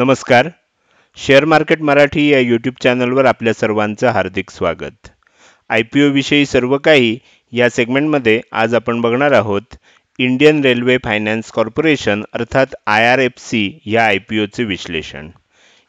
नमस्कार share market Marathi या YouTube चॅनलवर आपल्या सर्वांचं हार्दिक स्वागत आय पी ओविषयी सर्व काही या सेगमेंटमध्ये आज आपण बघणार आहोत इंडियन रेल्वे फायनान्स कॉर्पोरेशन अर्थात आय आर एफ सी या आय पी ओचे विश्लेषण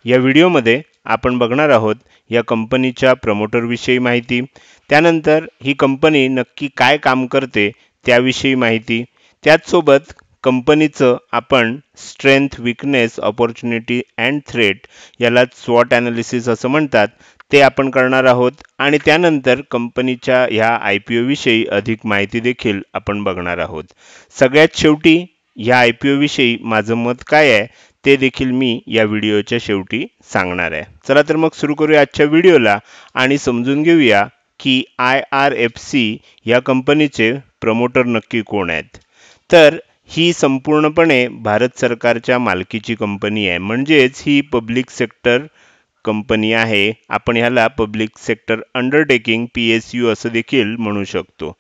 या व्हिडिओमध्ये आपण बघणार आहोत या कंपनीच्या प्रमोटरविषयी माहिती त्यानंतर ही कंपनी नक्की काय काम करते त्याविषयी माहिती त्याचसोबत कंपनीचं आपण strength weakness opportunity and threat याला स्वॉट ॲनालिसिस असं म्हणतात ते आपण करणार आहोत आणि त्यानंतर कंपनीच्या ह्या आय पी ओविषयी अधिक माहिती देखील आपण बघणार आहोत सगळ्यात शेवटी ह्या आय पी ओविषयी माझं मत काय आहे ते देखील मी या व्हिडिओच्या शेवटी सांगणार आहे चला तर मग सुरू करूया आजच्या व्हिडिओला आणि समजून घेऊया की आय आर एफ सी या कंपनीचे प्रमोटर नक्की कोण आहेत तर ही संपूर्णपणे भारत सरकारच्या मालकीची कंपनी आहे म्हणजेच ही पब्लिक सेक्टर कंपनी आहे आपण ह्याला public sector undertaking P S U असं देखील म्हणू शकतो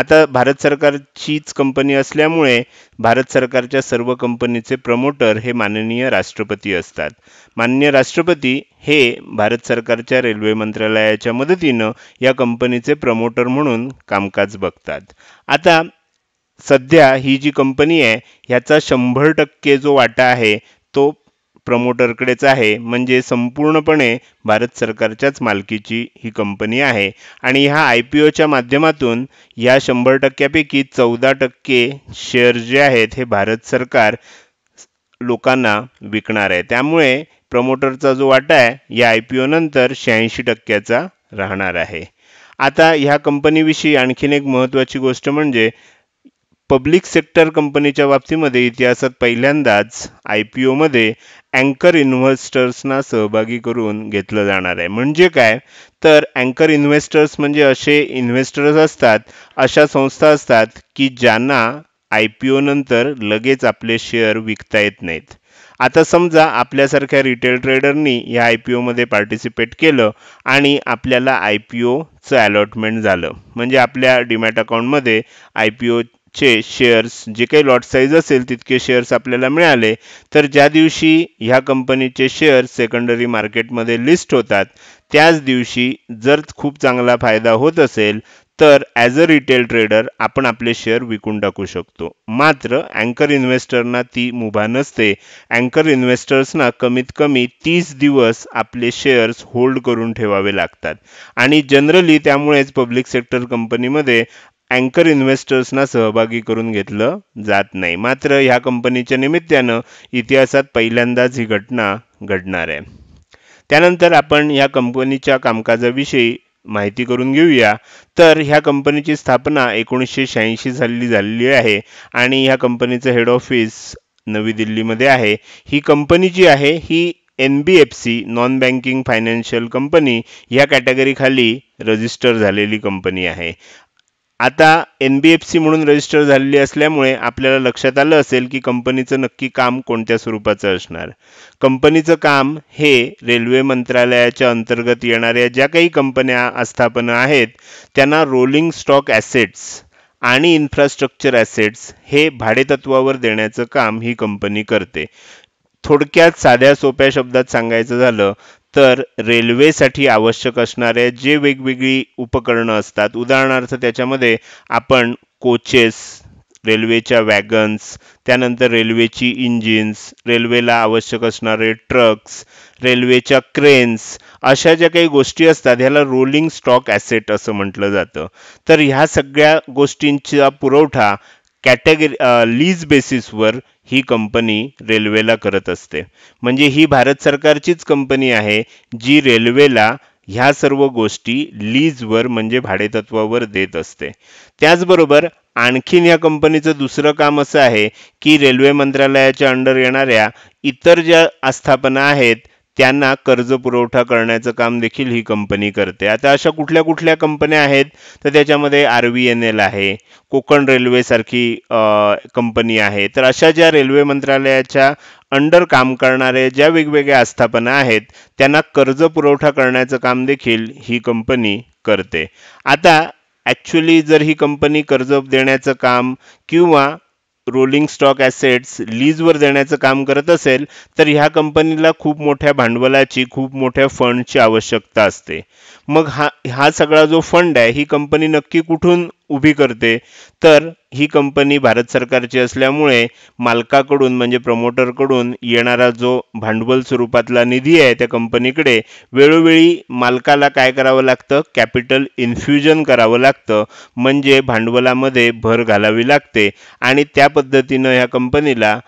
आता भारत सरकारचीच कंपनी असल्यामुळे भारत सरकारच्या सर्व कंपनीचे प्रमोटर हे माननीय राष्ट्रपती असतात माननीय राष्ट्रपती हे भारत सरकारच्या रेल्वे मंत्रालयाच्या मदतीनं या कंपनीचे प्रमोटर म्हणून कामकाज बघतात आता सध्या ही जी कंपनी आहे ह्याचा शंभर टक्के जो वाटा आहे तो प्रमोटरकडेच आहे म्हणजे संपूर्णपणे भारत सरकारच्याच मालकीची ही कंपनी आहे आणि ह्या आय पी ओच्या माध्यमातून या शंभर टक्क्यापैकी चौदा टक्के शेअर जे आहेत हे भारत सरकार लोकांना विकणार आहे त्यामुळे प्रमोटरचा जो वाटा आहे या आय पी ओनंतर शहाऐंशी टक्क्याचा राहणार आहे आता ह्या कंपनीविषयी आणखीन एक महत्त्वाची गोष्ट म्हणजे पब्लिक सेक्टर कंपनीच्या बाबतीमध्ये इतिहासात पहिल्यांदाच आय पी ओमध्ये अँकर इन्व्हेस्टर्सना सहभागी करून घेतलं जाणार आहे म्हणजे काय तर अँकर इन्व्हेस्टर्स म्हणजे असे इन्व्हेस्टर्स असतात अशा संस्था असतात की ज्यांना आय पी ओनंतर लगेच आपले शेअर विकता येत नाहीत आता समजा आपल्यासारख्या रिटेल ट्रेडरनी या आय पी ओमध्ये पार्टिसिपेट केलं आणि आपल्याला आय पी ओचं अलॉटमेंट झालं म्हणजे आपल्या डिमॅट अकाउंटमध्ये आय पी ओ चे शेअर्स जे काही लॉट साईज असेल तितके शेअर्स आपल्याला मिळाले तर ज्या दिवशी ह्या कंपनीचे शेअर्स सेकंडरी मार्केटमध्ये लिस्ट होतात त्याच दिवशी जर खूप चांगला फायदा होत असेल तर ॲज अ रिटेल ट्रेडर आपण आपले शेअर विकून टाकू शकतो मात्र अँकर इन्व्हेस्टरना ती मुभा नसते अँकर इन्व्हेस्टर्सना कमीत कमी तीस दिवस आपले शेअर्स होल्ड करून ठेवावे लागतात आणि जनरली त्यामुळेच पब्लिक सेक्टर कंपनीमध्ये अँकर इन्व्हेस्टर्सना सहभागी करून घेतलं जात नाही मात्र ह्या कंपनीच्या निमित्तानं इतिहासात पहिल्यांदाच ही घटना घडणार आहे त्यानंतर आपण ह्या कंपनीच्या कामकाजाविषयी माहिती करून घेऊया तर ह्या कंपनीची स्थापना एकोणीसशे शहाऐंशी साली झालेली आहे आणि ह्या कंपनीचं हेड ऑफिस नवी दिल्लीमध्ये आहे ही कंपनी जी आहे ही N B F C non banking financial company ह्या कॅटेगरीखाली रजिस्टर झालेली कंपनी आहे आता एन बी एफ सी म्हणून रजिस्टर झालेली असल्यामुळे आपल्याला लक्षात आलं असेल की कंपनीचं नक्की काम कोणत्या स्वरूपाचं असणार कंपनीचं काम हे रेल्वे मंत्रालयाच्या अंतर्गत येणाऱ्या ज्या काही कंपन्या आस्थापना आहेत त्यांना रोलिंग स्टॉक ॲसेट्स आणि इन्फ्रास्ट्रक्चर ॲसेट्स हे भाडेतत्वावर देण्याचं काम ही कंपनी करते थोडक्यात साध्या सोप्या शब्दात सांगायचं झालं तर रेल्वेसाठी आवश्यक असणारे जे वेगवेगळी उपकरणं असतात उदाहरणार्थ त्याच्यामध्ये आपण कोचेस रेल्वेच्या वॅगन्स त्यानंतर रेल्वेची इंजिन्स रेल्वेला आवश्यक असणारे ट्रक्स रेल्वेच्या क्रेन्स अशा ज्या काही गोष्टी असतात ह्याला रोलिंग स्टॉक ॲसेट असं म्हटलं जातं तर ह्या सगळ्या गोष्टींचा पुरवठा कॅटेगरी लीज बेसिसवर ही कंपनी रेल्वेला करत असते म्हणजे ही भारत सरकारचीच कंपनी आहे जी रेल्वेला ह्या सर्व गोष्टी लीजवर म्हणजे भाडेतत्वावर देत असते त्याचबरोबर आणखीन या कंपनीचं दुसरं काम असं आहे की रेल्वे मंत्रालयाच्या अंडर येणाऱ्या इतर ज्या आस्थापना आहेत त्यांना कर्ज पुरवठा करण्याचं काम देखील ही कंपनी करते आता अशा कुठल्या कुठल्या कंपन्या आहेत तर त्याच्यामध्ये आर व्ही एन एल आहे कोकण रेल्वेसारखी कंपनी आहे तर अशा ज्या रेल्वे मंत्रालयाच्या अंडर काम करणारे ज्या वेगवेगळ्या आस्थापना आहेत त्यांना कर्ज पुरवठा करण्याचं काम देखील ही कंपनी करते आता ॲक्च्युली जर ही कंपनी कर्ज देण्याचं काम किंवा रोलिंग स्टॉक ॲसेट्स लीजवर देण्याचं काम करत असेल तर ह्या कंपनीला खूप मोठ्या भांडवलाची खूप मोठ्या फंडची आवश्यकता असते मग हा हा सगळा जो फंड आहे ही कंपनी नक्की कुठून उभी करते तर ही कंपनी भारत सरकारची असल्यामुळे मालकाकडून म्हणजे प्रमोटरकडून येणारा जो भांडवल स्वरूपातला निधी आहे त्या कंपनीकडे वेळोवेळी मालकाला काय करावं लागतं कॅपिटल इन्फ्युजन करावं लागतं म्हणजे भांडवलामध्ये भर घालावी लागते आणि त्या पद्धतीनं ह्या कंपनीला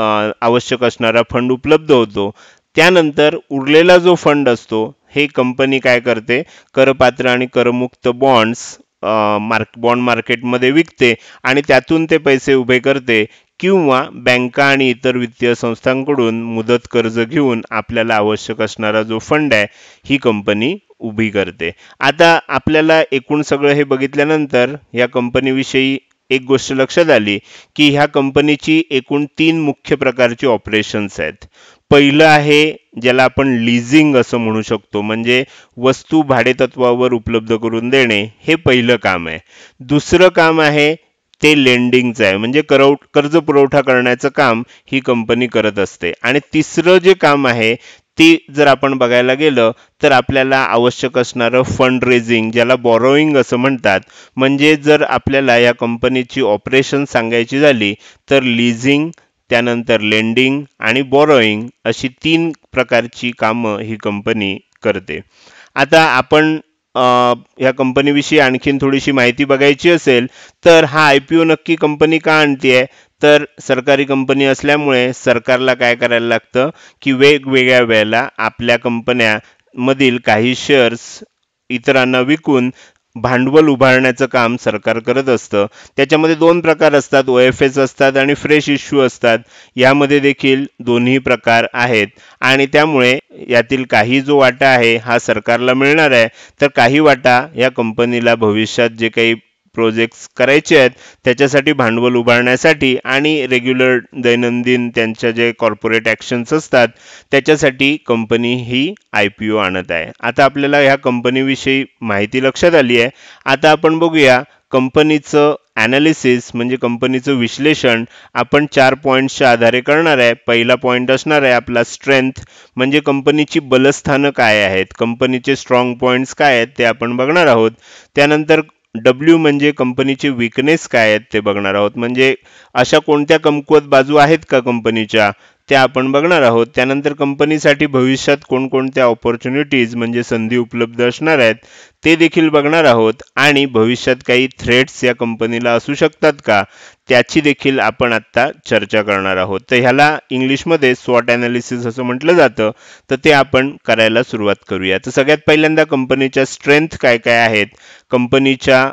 आवश्यक असणारा फंड उपलब्ध होतो त्यानंतर उरलेला जो फंड असतो हे कंपनी काय करते करपात्र आणि करमुक्त बॉन्ड्स मार्क बॉन्ड मार्केटमध्ये विकते आणि त्यातून ते पैसे उभे करते किंवा बँका आणि इतर वित्तीय संस्थांकडून मुदत कर्ज घेऊन आपल्याला आवश्यक असणारा जो फंड आहे ही कंपनी उभी करते आता आपल्याला एकूण सगळं हे बघितल्यानंतर या कंपनीविषयी एक गोष्ट लक्षात आली की ह्या कंपनीची एकूण तीन मुख्य प्रकारची ऑपरेशन्स आहेत पहिलं आहे ज्याला आपण लिझिंग असं म्हणू शकतो म्हणजे वस्तू भाडेतत्वावर उपलब्ध करून देणे हे पहिलं काम आहे दुसरं काम आहे ते लेंडिंगचं आहे म्हणजे करव कर्ज पुरवठा करण्याचं काम ही कंपनी करत असते आणि तिसरं जे काम आहे ते जर आपण बघायला गेलं तर आपल्याला आवश्यक असणारं फंड रेझिंग ज्याला बॉरोईंग असं म्हणतात म्हणजे जर आपल्याला या कंपनीची ऑपरेशन सांगायची झाली तर लिझिंग त्यानंतर लेंडिंग आणि बोरोईंग अशी तीन प्रकारची कामं ही कंपनी करते आता आपण ह्या कंपनीविषयी आणखीन थोडीशी माहिती बघायची असेल तर हा आय पी ओ नक्की कंपनी का आणते आहे तर सरकारी कंपनी असल्यामुळे सरकारला काय करायला लागतं की वेगवेगळ्या वेळेला आपल्या कंपन्यामधील काही शेअर्स इतरांना विकून भांडवल उभारण्याचं काम सरकार करत असतं त्याच्यामध्ये दोन प्रकार असतात ओ एफ एस असतात आणि फ्रेश इश्यू असतात यामध्ये देखील दोन्ही प्रकार आहेत आणि त्यामुळे यातील काही जो वाटा आहे हा सरकारला मिळणार आहे तर काही वाटा या कंपनीला भविष्यात जे काही प्रोजेक्ट्स करायचे आहेत त्याच्यासाठी भांडवल उभारण्यासाठी आणि रेग्युलर दैनंदिन त्यांच्या जे कॉर्पोरेट ॲक्शन्स असतात त्याच्यासाठी कंपनी ही आय पी ओ आणत आहे आता आपल्याला ह्या कंपनीविषयी माहिती लक्षात आली आहे आता आपण बघूया कंपनीचं ॲनालिसिस म्हणजे कंपनीचं विश्लेषण आपण चार पॉईंट्सच्या आधारे करणार आहे पहिला पॉईंट असणार आहे आपला स्ट्रेंथ म्हणजे कंपनीची बलस्थानं काय आहेत कंपनीचे स्ट्रॉंग पॉईंट्स काय आहेत ते आपण बघणार आहोत त्यानंतर डब्ल्यू म्हणजे कंपनीचे विकनेस काय आहेत ते बघणार आहोत म्हणजे अशा कोणत्या कमकुवत बाजू आहेत का कंपनीच्या त्या आपण बघणार आहोत त्यानंतर कंपनीसाठी भविष्यात कोणकोणत्या ऑपॉर्च्युनिटीज म्हणजे संधी उपलब्ध असणार आहेत ते देखील बघणार आहोत आणि भविष्यात काही थ्रेट्स या कंपनीला असू शकतात का त्याची देखील आपण आत्ता चर्चा करणार आहोत तर ह्याला इंग्लिशमध्ये स्वॉट ॲनालिसिस असं म्हटलं जातं तर ते आपण करायला सुरुवात करूया तर सगळ्यात पहिल्यांदा कंपनीच्या स्ट्रेंथ काय काय आहेत कंपनीच्या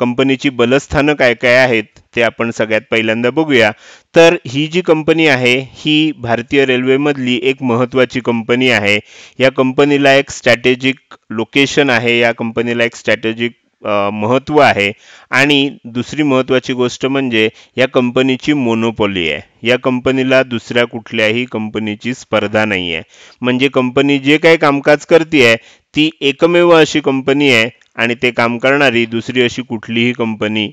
कंपनीची बलस्थानं काय काय आहेत ते आपण सगळ्यात पहिल्यांदा बघूया तर ही जी कंपनी आहे ही भारतीय रेल्वेमधली एक महत्त्वाची कंपनी आहे या कंपनीला एक स्ट्रॅटेजिक लोकेशन आहे या कंपनीला एक स्ट्रॅटेजिक महत्त्व आहे आणि दुसरी महत्त्वाची गोष्ट म्हणजे या कंपनीची मोनोपॉली आहे या कंपनीला दुसऱ्या कुठल्याही कंपनीची स्पर्धा नाही आहे म्हणजे कंपनी जे काही कामकाज करते आहे ती एकमेव अशी कंपनी आहे आणि ते काम करणारी दुसरी अशी कुठलीही कंपनी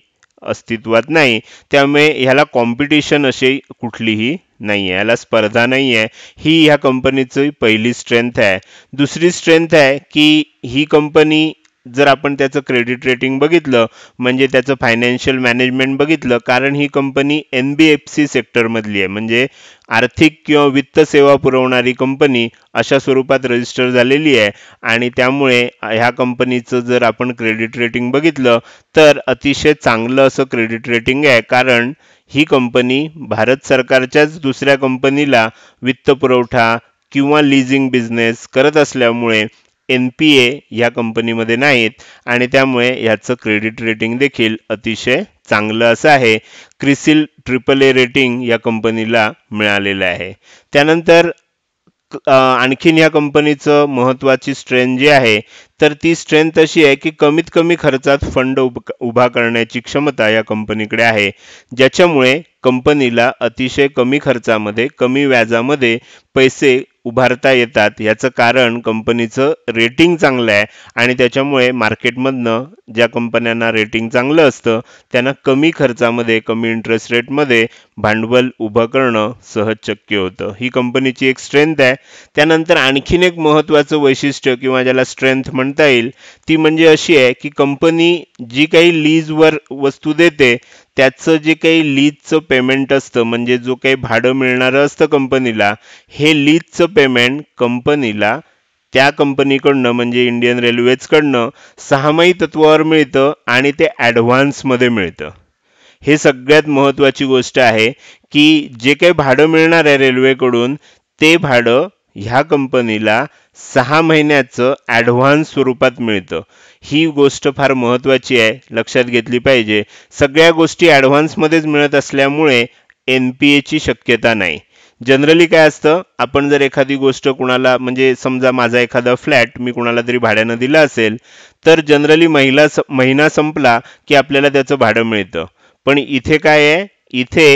अस्तित्वात नाही त्यामुळे ह्याला कॉम्पिटिशन अशी कुठलीही नाही आहे याला स्पर्धा नाही आहे ही ह्या कंपनीची पहिली स्ट्रेंथ आहे दुसरी स्ट्रेंथ आहे की ही कंपनी जर आपण त्याचं क्रेडिट रेटिंग बघितलं म्हणजे त्याचं फायनान्शियल मॅनेजमेंट बघितलं कारण ही company N B F C सेक्टरमधली आहे म्हणजे आर्थिक किंवा वित्त सेवा पुरवणारी कंपनी अशा स्वरूपात रजिस्टर झालेली आहे आणि त्यामुळे ह्या कंपनीचं जर आपण क्रेडिट रेटिंग बघितलं तर अतिशय चांगलं असं क्रेडिट रेटिंग आहे कारण ही कंपनी भारत सरकारच्याच दुसऱ्या कंपनीला वित्त पुरवठा किंवा लिझिंग बिझनेस करत असल्यामुळे एन पी ए या कंपनीमध्ये नाहीत आणि त्यामुळे ह्याचं क्रेडिट रेटिंग देखील अतिशय चांगलं असं आहे क्रिसिल ट्रिपल ए रेटिंग या कंपनीला मिळालेलं आहे त्यानंतर आणखीन या कंपनीचं महत्त्वाची स्ट्रेंथ जी आहे तर ती स्ट्रेंथ अशी आहे की कमीत कमी खर्चात फंड उभा करण्याची क्षमता या कंपनीकडे आहे ज्याच्यामुळे कंपनीला अतिशय कमी खर्चामध्ये कमी व्याजामध्ये पैसे उभारता येतात याचं कारण कंपनीचं रेटिंग चांगलं आहे आणि त्याच्यामुळे मार्केटमधनं ज्या कंपन्यांना रेटिंग चांगलं असतं त्यांना कमी खर्चामध्ये कमी इंटरेस्ट रेटमध्ये भांडवल उभं करणं सहज शक्य होतं ही कंपनीची एक स्ट्रेंथ आहे त्यानंतर आणखीन एक महत्त्वाचं वैशिष्ट्य किंवा ज्याला स्ट्रेंथ म्हणता येईल ती म्हणजे अशी आहे की कंपनी जी काही लीजवर वस्तू देते त्याचं जे काही लीजचं पेमेंट असतं म्हणजे जो काही भाडं मिळणारं असतं कंपनीला हे लीजचं पेमेंट कंपनीला त्या कंपनीकडनं म्हणजे इंडियन रेल्वेजकडनं सहामाही तत्वावर मिळतं आणि ते ॲडव्हान्समध्ये मिळतं हे सगळ्यात महत्त्वाची गोष्ट आहे की जे काही भाडं मिळणार आहे रेल्वेकडून ते भाडं ह्या कंपनीला सहा महिन्याचं ॲडव्हान्स स्वरूपात मिळतं ही गोष्ट फार महत्त्वाची आहे लक्षात घेतली पाहिजे सगळ्या गोष्टी ॲडव्हान्समध्येच मिळत असल्यामुळे एन पी एची शक्यता नाही जनरली काय असतं आपण जर एखादी गोष्ट कुणाला म्हणजे समजा माझा एखादा फ्लॅट मी कुणाला तरी भाड्यानं दिला असेल तर जनरली महिला महिना संपला की आपल्याला त्याचं भाडं मिळतं पण इथे काय आहे इथे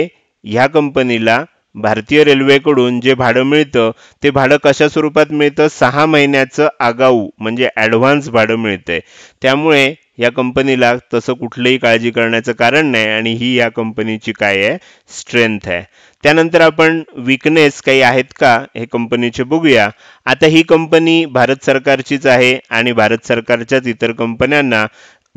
ह्या कंपनीला भारतीय रेल्वेकडून जे भाडं मिळतं ते भाडं कशा स्वरूपात मिळतं सहा महिन्याचं आगाऊ म्हणजे ॲडव्हान्स भाडं मिळतंय त्यामुळे या कंपनीला तसं कुठलंही काळजी करण्याचं कारण नाही आणि ही या कंपनीची काय आहे स्ट्रेंथ आहे त्यानंतर आपण विकनेस काही आहेत का हे कंपनीचे बघूया आता ही कंपनी भारत सरकारचीच आहे आणि भारत सरकारच्याच इतर कंपन्यांना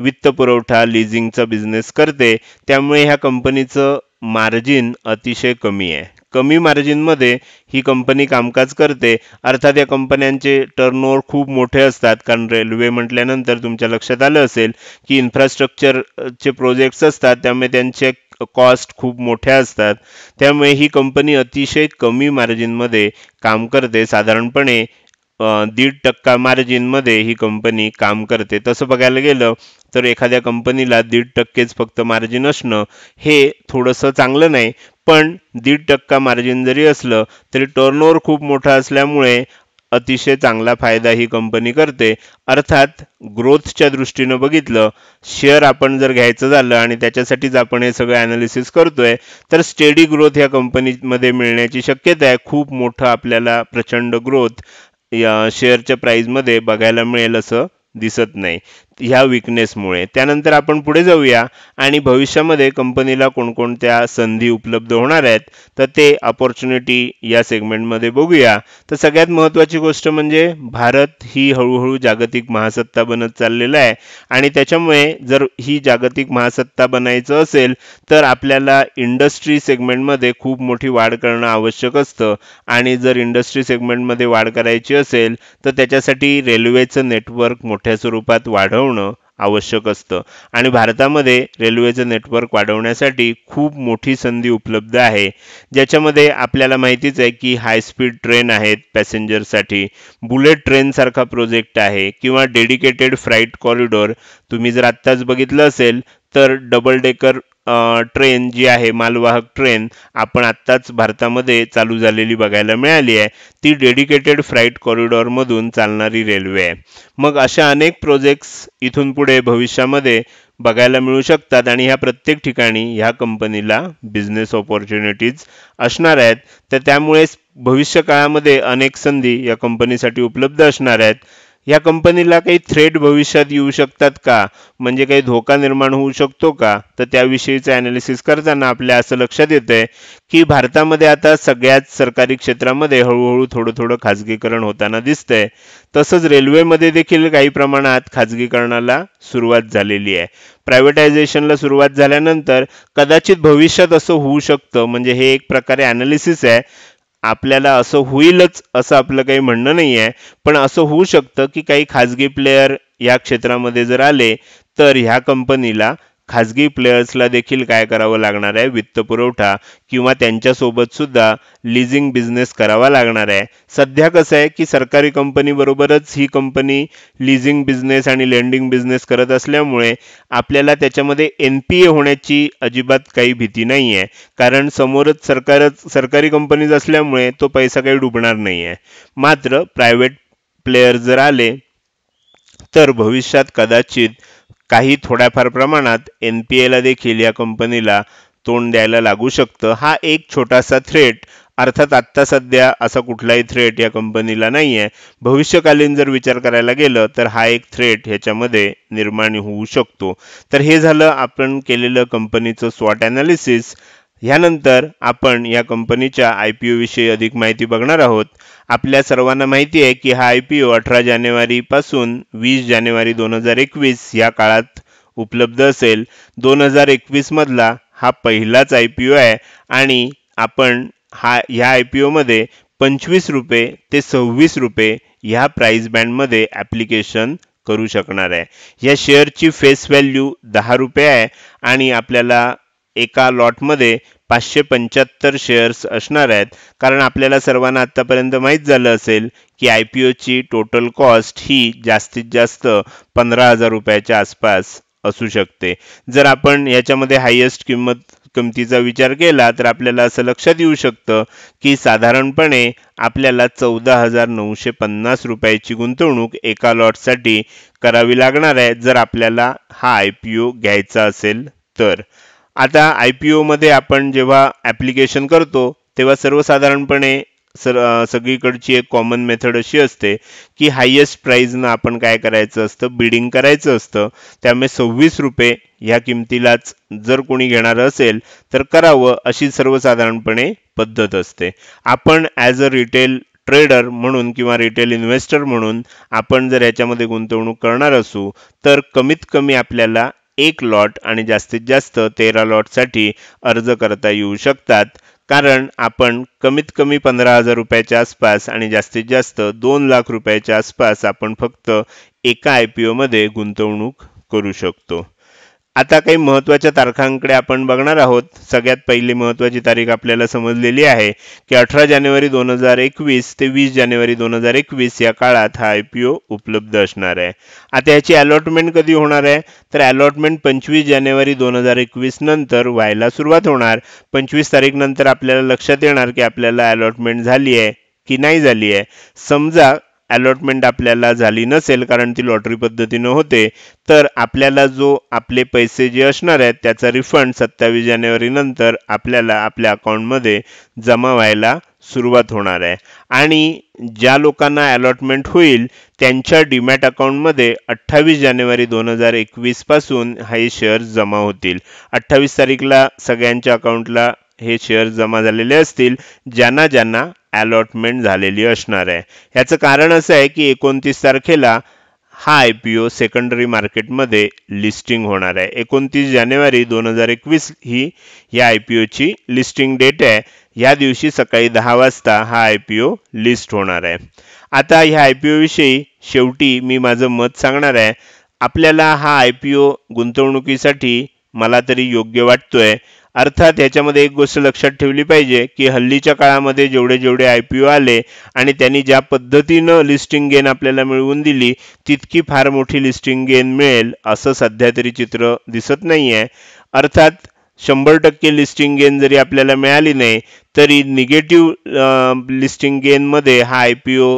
वित्त पुरवठा लिझिंगचा बिझनेस करते त्यामुळे ह्या कंपनीचं मार्जिन अतिशय कमी आहे कमी मार्जिनमध्ये ही कंपनी कामकाज करते अर्थात या कंपन्यांचे टर्नओवर खूप मोठे असतात कारण रेल्वे म्हटल्यानंतर तुमच्या लक्षात आलं असेल की इन्फ्रास्ट्रक्चरचे प्रोजेक्ट्स असतात त्यामुळे त्यांचे कॉस्ट खूप मोठ्या असतात त्यामुळे ही कंपनी अतिशय कमी मार्जिनमध्ये काम करते साधारणपणे दीड टक्का मार्जिनमध्ये ही कंपनी काम करते तसं बघायला गेलं तर एखाद्या कंपनीला दीड टक्केच फक्त मार्जिन असणं हे थोडंसं चांगलं नाही पण दीड टक्का मार्जिन जरी असलं तरी टर्नओव्हर खूप मोठा असल्यामुळे अतिशय चांगला फायदा ही कंपनी करते अर्थात ग्रोथच्या दृष्टीनं बघितलं शेअर आपण जर घ्यायचं झालं आणि त्याच्यासाठीच आपण हे सगळं ॲनालिसिस करतोय तर स्टेडी ग्रोथ या कंपनीमध्ये मिळण्याची शक्यता आहे खूप मोठं आपल्याला प्रचंड ग्रोथ या शेअरच्या प्राईजमध्ये बघायला मिळेल असं दिसत नाही ह्या विकनेसमुळे त्यानंतर आपण पुढे जाऊया आणि भविष्यामध्ये कंपनीला कोणकोणत्या संधी उपलब्ध होणार आहेत तर ते अपॉर्च्युनिटी या सेगमेंटमध्ये बघूया तर सगळ्यात महत्त्वाची गोष्ट म्हणजे भारत ही हळूहळू जागतिक महासत्ता बनत चाललेला आहे आणि त्याच्यामुळे जर ही जागतिक महासत्ता बनायचं असेल तर आपल्याला इंडस्ट्री सेगमेंटमध्ये खूप मोठी वाढ करणं आवश्यक असतं आणि जर इंडस्ट्री सेगमेंटमध्ये वाढ करायची असेल तर त्याच्यासाठी रेल्वेचं नेटवर्क मोठ्या स्वरूपात वाढवणं वाढवणं आवश्यक असतं आणि भारतामध्ये रेल्वेचं नेटवर्क वाढवण्यासाठी खूप मोठी संधी उपलब्ध आहे ज्याच्यामध्ये आपल्याला माहितीच आहे की हाय स्पीड ट्रेन आहेत पॅसेंजरसाठी बुलेट ट्रेन ट्रेनसारखा प्रोजेक्ट आहे किंवा डेडिकेटेड फ्राईट कॉरिडॉर तुम्ही जर आत्ताच बघितलं असेल तर डबल डेकर ट्रेन जी आहे मालवाहक ट्रेन आपण आत्ताच भारतामध्ये चालू झालेली बघायला मिळाली आहे ती डेडिकेटेड फ्राईट कॉरिडॉरमधून चालणारी रेल्वे आहे मग अशा अनेक प्रोजेक्ट्स इथून पुढे भविष्यामध्ये बघायला मिळू शकतात आणि ह्या प्रत्येक ठिकाणी ह्या कंपनीला बिझनेस ऑपॉर्च्युनिटीज असणार आहेत तर त्यामुळेच भविष्यकाळामध्ये अनेक संधी या कंपनीसाठी उपलब्ध असणार आहेत या कंपनीला काही थ्रेट भविष्यात येऊ शकतात का म्हणजे काही धोका निर्माण होऊ शकतो का तर त्याविषयीचं ॲनालिसिस करताना आपल्या असं लक्षात येतं आहे की भारतामध्ये आता सगळ्याच सरकारी क्षेत्रामध्ये हळूहळू थोडं थोडं खाजगीकरण होताना दिसतंय तसंच रेल्वेमध्ये देखील काही प्रमाणात खाजगीकरणाला सुरुवात झालेली आहे प्रायव्हेटायझेशनला सुरुवात झाल्यानंतर कदाचित भविष्यात असं होऊ शकतं म्हणजे हे एक प्रकारे ॲनालिसिस आहे आपल्याला असं होईलच असं आपलं काही म्हणणं नाही आहे पण असं होऊ शकतं की काही खाजगी प्लेयर या क्षेत्रामध्ये जर आले तर ह्या कंपनीला खाजगी प्लेयर्सला देखील काय करावं लागणार आहे वित्तपुरवठा किंवा त्यांच्यासोबत सुद्धा लिझिंग बिझनेस करावा लागणार आहे सध्या कसं आहे की सरकारी कंपनीबरोबरच ही कंपनी लिझिंग बिझनेस आणि लेंडिंग बिझनेस करत असल्यामुळे आपल्याला त्याच्यामध्ये एन पी ए होण्याची अजिबात काही भीती नाही आहे कारण समोरच सरकारच सरकारी कंपनीज असल्यामुळे तो पैसा काही डुबणार नाही आहे मात्र प्रायव्हेट प्लेयर जर आले तर भविष्यात कदाचित काही थोड्याफार प्रमाणात एन पी एला देखील या कंपनीला तोंड द्यायला लागू शकतं हा एक छोटासा थ्रेट अर्थात आत्ता सध्या असा कुठलाही थ्रेट या कंपनीला नाही आहे भविष्यकालीन जर विचार करायला गेलं तर हा एक थ्रेट ह्याच्यामध्ये निर्माण होऊ शकतो तर हे झालं आपण केलेलं कंपनीचं स्वॉट ॲनालिसिस ह्यानंतर आपण या कंपनीच्या आय पी ओविषयी अधिक माहिती बघणार आहोत आपल्या सर्वांना माहिती आहे की हा आय पी ओ अठरा जानेवारीपासून वीस जानेवारी दोन हजार एकवीस या काळात उपलब्ध असेल दोन हजार एकवीसमधला हा पहिलाच आय पी ओ आहे आणि आपण हा ह्या आय पी ओमध्ये पंचवीस रुपये ते सव्वीस रुपये ह्या प्राईस बँडमध्ये ॲप्लिकेशन करू शकणार आहे या शेअरची फेस व्हॅल्यू दहा रुपये आहे आणि आपल्याला एका लॉटमध्ये पाचशे पंच्याहत्तर शेअर्स असणार आहेत कारण आपल्याला सर्वांना आतापर्यंत माहीत झालं असेल की आय पी ओची टोटल कॉस्ट ही जास्तीत जास्त पंधरा हजार रुपयाच्या आसपास असू शकते जर आपण याच्यामध्ये हायेस्ट किंमत किमतीचा विचार केला तर आपल्याला असं लक्षात येऊ शकतं की साधारणपणे आपल्याला चौदा हजार नऊशे पन्नास रुपयाची गुंतवणूक एका लॉटसाठी करावी लागणार आहे जर आपल्याला हा आय पी ओ घ्यायचा असेल तर आता आय पी ओमध्ये आपण जेव्हा ॲप्लिकेशन करतो तेव्हा सर्वसाधारणपणे सर सगळीकडची एक कॉमन मेथड अशी असते की हायेस्ट प्राईजनं आपण काय करायचं असतं बिडिंग करायचं असतं त्यामुळे सव्वीस रुपये ह्या किमतीलाच जर कोणी घेणारं असेल तर करावं अशी सर्वसाधारणपणे पद्धत असते आपण ॲज अ रिटेल ट्रेडर म्हणून किंवा रिटेल इन्व्हेस्टर म्हणून आपण जर याच्यामध्ये गुंतवणूक करणार असू तर कमीत कमी आपल्याला एक लॉट आणि जास्तीत जास्त तेरा लॉटसाठी अर्ज करता येऊ शकतात कारण आपण कमीत कमी पंधरा हजार रुपयाच्या आसपास आणि जास्तीत जास्त दोन लाख रुपयाच्या आसपास आपण फक्त एका आय पी ओमध्ये गुंतवणूक करू शकतो आता काही महत्त्वाच्या तारखांकडे आपण बघणार आहोत सगळ्यात पहिली महत्त्वाची तारीख आपल्याला समजलेली आहे की अठरा जानेवारी दोन हजार एकवीस ते वीस जानेवारी दोन हजार एकवीस या काळात हा आय पी ओ उपलब्ध असणार आहे आता याची अलॉटमेंट कधी होणार आहे तर अलॉटमेंट पंचवीस जानेवारी दोन हजार एकवीस नंतर व्हायला सुरुवात होणार पंचवीस तारीखनंतर आपल्याला लक्षात येणार की आपल्याला अलॉटमेंट झाली आहे की नाही झाली आहे समजा अलॉटमेंट आपल्याला झाली नसेल कारण ती लॉटरी पद्धतीनं होते तर आपल्याला जो आपले पैसे जे असणार आहेत त्याचा रिफंड सत्तावीस जानेवारीनंतर आपल्याला आपल्या अकाउंटमध्ये जमा व्हायला सुरुवात होणार आहे आणि ज्या लोकांना अलॉटमेंट होईल त्यांच्या डीमॅट अकाउंटमध्ये अठ्ठावीस जानेवारी दोन हजार एकवीसपासून हे शेअर्स जमा होतील अठ्ठावीस तारीखला सगळ्यांच्या अकाउंटला हे शेअर्स जमा झालेले असतील ज्यांना ज्यांना अलॉटमेंट झालेली असणार आहे याचं कारण असं आहे की एकोणतीस तारखेला हा आय पी ओ सेकंडरी मार्केटमध्ये लिस्टिंग होणार आहे एकोणतीस जानेवारी दोन हजार एकवीस ही या आय पी ओची लिस्टिंग डेट आहे ह्या दिवशी सकाळी दहा वाजता हा आय पी ओ लिस्ट होणार आहे आता ह्या आय पी ओविषयी शेवटी मी माझं मत सांगणार आहे आपल्याला हा आय पी ओ गुंतवणुकीसाठी मला तरी योग्य वाटतोय अर्थात याच्यामध्ये एक गोष्ट लक्षात ठेवली पाहिजे की हल्लीच्या काळामध्ये जेवढे जेवढे आय पी ओ आले आणि त्यांनी ज्या पद्धतीनं लिस्टिंग गेन आपल्याला मिळवून दिली तितकी फार मोठी लिस्टिंग गेन मिळेल असं सध्या तरी चित्र दिसत नाही आहे अर्थात शंभर टक्के लिस्टिंग गेन जरी आपल्याला मिळाली नाही तरी निगेटिव्ह लिस्टिंग गेनमध्ये हा आय पी ओ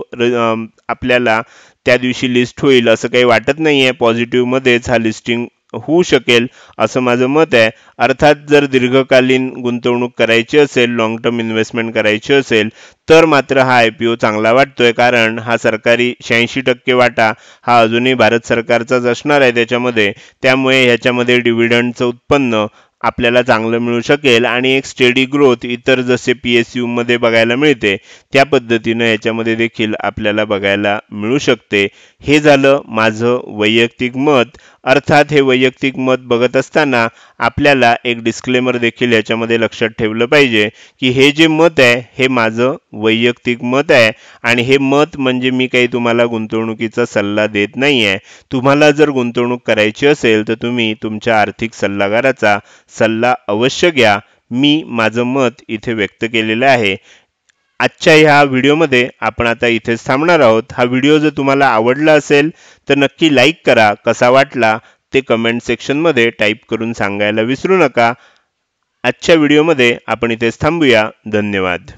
आपल्याला त्या दिवशी लिस्ट होईल असं काही वाटत नाही आहे पॉझिटिव्हमध्येच हा लिस्टिंग होऊ शकेल असं माझं मत आहे अर्थात जर दीर्घकालीन गुंतवणूक करायची असेल लाँग टर्म इन्व्हेस्टमेंट करायची असेल तर मात्र हा आय पी ओ चांगला वाटतोय कारण हा सरकारी शहाऐंशी टक्के वाटा हा अजूनही भारत सरकारचाच असणार आहे त्याच्यामध्ये त्यामुळे ह्याच्यामध्ये डिव्हिडंडचं उत्पन्न आपल्याला चांगलं मिळू शकेल आणि एक स्टेडी ग्रोथ इतर जसे पी एस यूमध्ये बघायला मिळते त्या पद्धतीनं याच्यामध्ये देखील आपल्याला बघायला मिळू शकते हे झालं माझं वैयक्तिक मत अर्थात हे वैयक्तिक मत बघत असताना आपल्याला एक डिस्क्लेमर देखील याच्यामध्ये लक्षात ठेवलं पाहिजे की हे जे मत आहे हे माझं वैयक्तिक मत आहे आणि हे मत म्हणजे मी काही तुम्हाला गुंतवणुकीचा सल्ला देत नाही आहे तुम्हाला जर गुंतवणूक करायची असेल तर तुम्ही तुमच्या आर्थिक सल्लागाराचा सल्ला अवश्य घ्या मी माझं मत इथे व्यक्त केलेलं आहे आजच्या ह्या व्हिडिओमध्ये आपण आता इथेच थांबणार आहोत हा व्हिडिओ जर तुम्हाला आवडला असेल तर नक्की लाईक करा कसा वाटला ते कमेंट सेक्शनमध्ये टाईप करून सांगायला विसरू नका आजच्या व्हिडिओमध्ये आपण इथेच थांबूया धन्यवाद